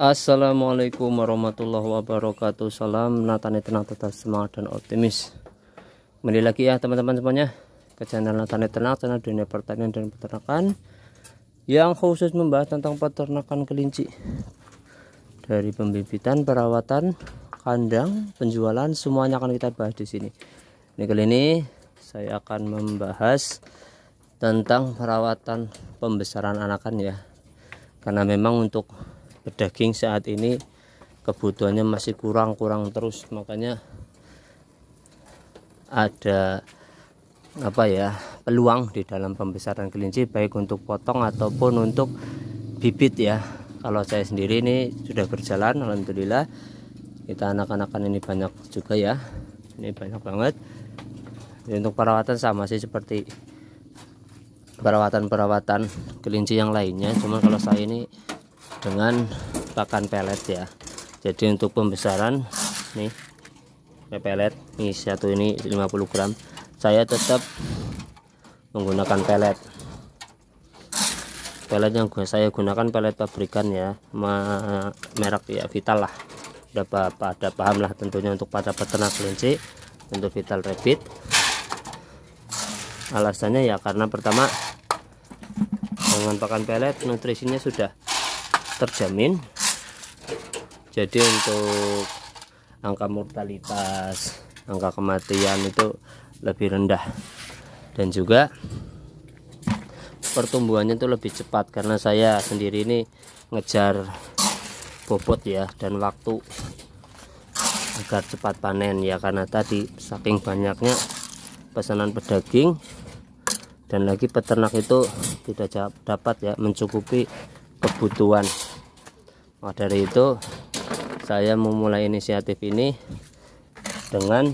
Assalamualaikum warahmatullahi wabarakatuh Salam Natani Tenang tetap semangat dan optimis Kembali lagi ya teman-teman semuanya Ke channel Natani Tenang Channel dunia pertanian dan peternakan Yang khusus membahas tentang peternakan kelinci Dari pembibitan, perawatan, kandang, penjualan Semuanya akan kita bahas di sini Ini kali ini saya akan membahas Tentang perawatan pembesaran anakan ya Karena memang untuk pedaging saat ini kebutuhannya masih kurang-kurang terus makanya ada apa ya peluang di dalam pembesaran kelinci baik untuk potong ataupun untuk bibit ya kalau saya sendiri ini sudah berjalan alhamdulillah kita anak-anakan ini banyak juga ya ini banyak banget Jadi untuk perawatan sama sih seperti perawatan-perawatan kelinci yang lainnya cuman kalau saya ini dengan pakan pelet ya jadi untuk pembesaran nih pelet ini satu ini 50 gram saya tetap menggunakan pelet pelet yang saya gunakan pelet pabrikan ya merek ya vital lah udah pada paham lah tentunya untuk pada peternak kelinci untuk vital rabbit alasannya ya karena pertama dengan pakan pelet nutrisinya sudah terjamin jadi untuk angka mortalitas angka kematian itu lebih rendah dan juga pertumbuhannya itu lebih cepat karena saya sendiri ini ngejar bobot ya dan waktu agar cepat panen ya karena tadi saking banyaknya pesanan pedaging dan lagi peternak itu tidak dapat ya mencukupi kebutuhan Nah, dari itu saya memulai inisiatif ini dengan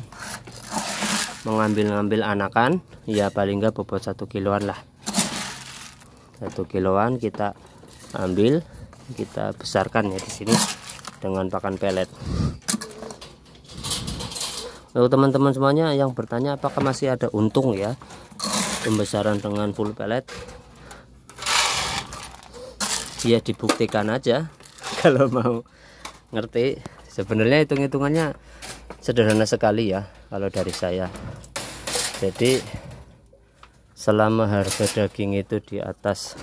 mengambil-ngambil anakan ya paling nggak bobot satu kiloan lah satu kiloan kita ambil kita besarkan ya di sini dengan pakan pelet Lalu teman-teman semuanya yang bertanya apakah masih ada untung ya pembesaran dengan full pelet ya dibuktikan aja kalau mau ngerti sebenarnya hitung-hitungannya sederhana sekali ya kalau dari saya jadi selama harga daging itu di atas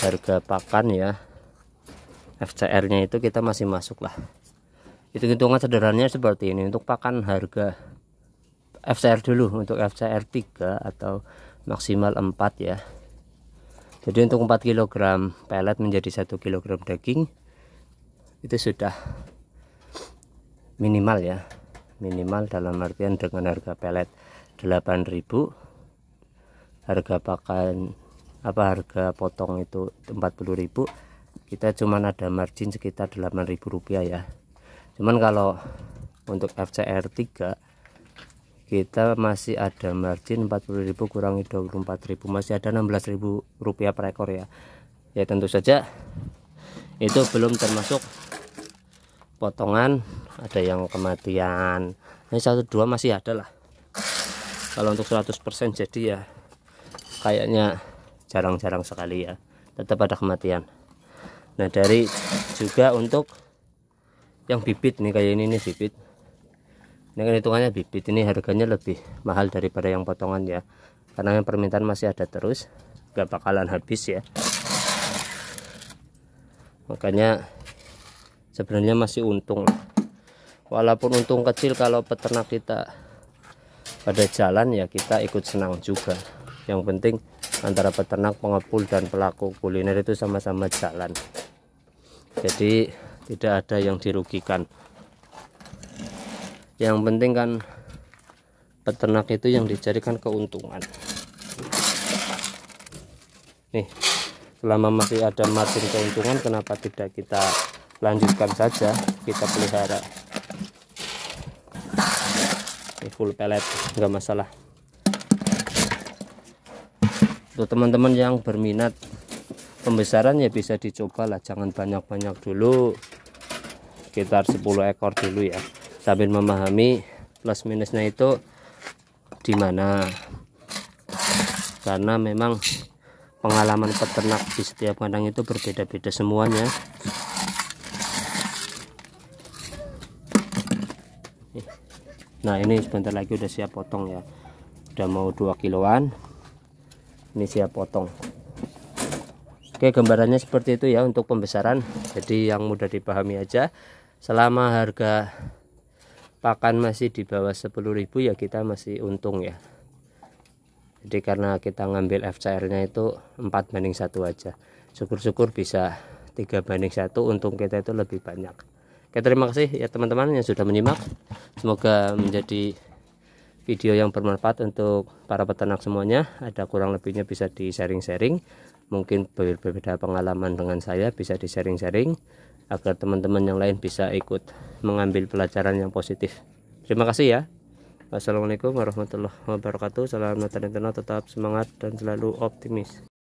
harga pakan ya FCR nya itu kita masih masuk lah hitung-hitungan sederhananya seperti ini untuk pakan harga FCR dulu untuk FCR 3 atau maksimal 4 ya jadi untuk 4 kg pelet menjadi 1 kg daging itu sudah minimal ya minimal dalam artian dengan harga pelet 8000 harga pakan apa harga potong itu 40000 kita cuman ada margin sekitar 8000 rupiah ya cuman kalau untuk FCR 3 kita masih ada margin 40.000 kurangi 24.000 masih ada 16.000 rupiah per ekor ya ya tentu saja itu belum termasuk potongan ada yang kematian ini satu dua masih ada lah kalau untuk 100% jadi ya kayaknya jarang-jarang sekali ya tetap ada kematian nah dari juga untuk yang bibit nih kayak ini nih bibit ini kan hitungannya bibit ini harganya lebih mahal daripada yang potongan ya karena yang permintaan masih ada terus gak bakalan habis ya makanya sebenarnya masih untung walaupun untung kecil kalau peternak kita pada jalan ya kita ikut senang juga yang penting antara peternak pengepul dan pelaku kuliner itu sama-sama jalan jadi tidak ada yang dirugikan yang penting kan peternak itu yang dijadikan keuntungan nih selama masih ada margin keuntungan kenapa tidak kita lanjutkan saja kita pelihara ini full pelet nggak masalah untuk teman-teman yang berminat pembesaran ya bisa dicoba lah jangan banyak-banyak dulu sekitar 10 ekor dulu ya sambil memahami plus minusnya itu di mana karena memang pengalaman peternak di setiap kandang itu berbeda-beda semuanya nah ini sebentar lagi udah siap potong ya udah mau 2 kiloan ini siap potong Oke gambarannya seperti itu ya untuk pembesaran jadi yang mudah dipahami aja selama harga pakan masih di bawah ribu ya kita masih untung ya jadi karena kita ngambil FCR nya itu 4 banding 1 aja syukur-syukur bisa 3 banding 1 untung kita itu lebih banyak Oke terima kasih ya teman-teman yang sudah menyimak semoga menjadi video yang bermanfaat untuk para peternak semuanya ada kurang lebihnya bisa di sharing-sharing mungkin berbeda pengalaman dengan saya bisa di sharing-sharing agar teman-teman yang lain bisa ikut mengambil pelajaran yang positif terima kasih ya Assalamualaikum warahmatullahi wabarakatuh salam natal tetap semangat dan selalu optimis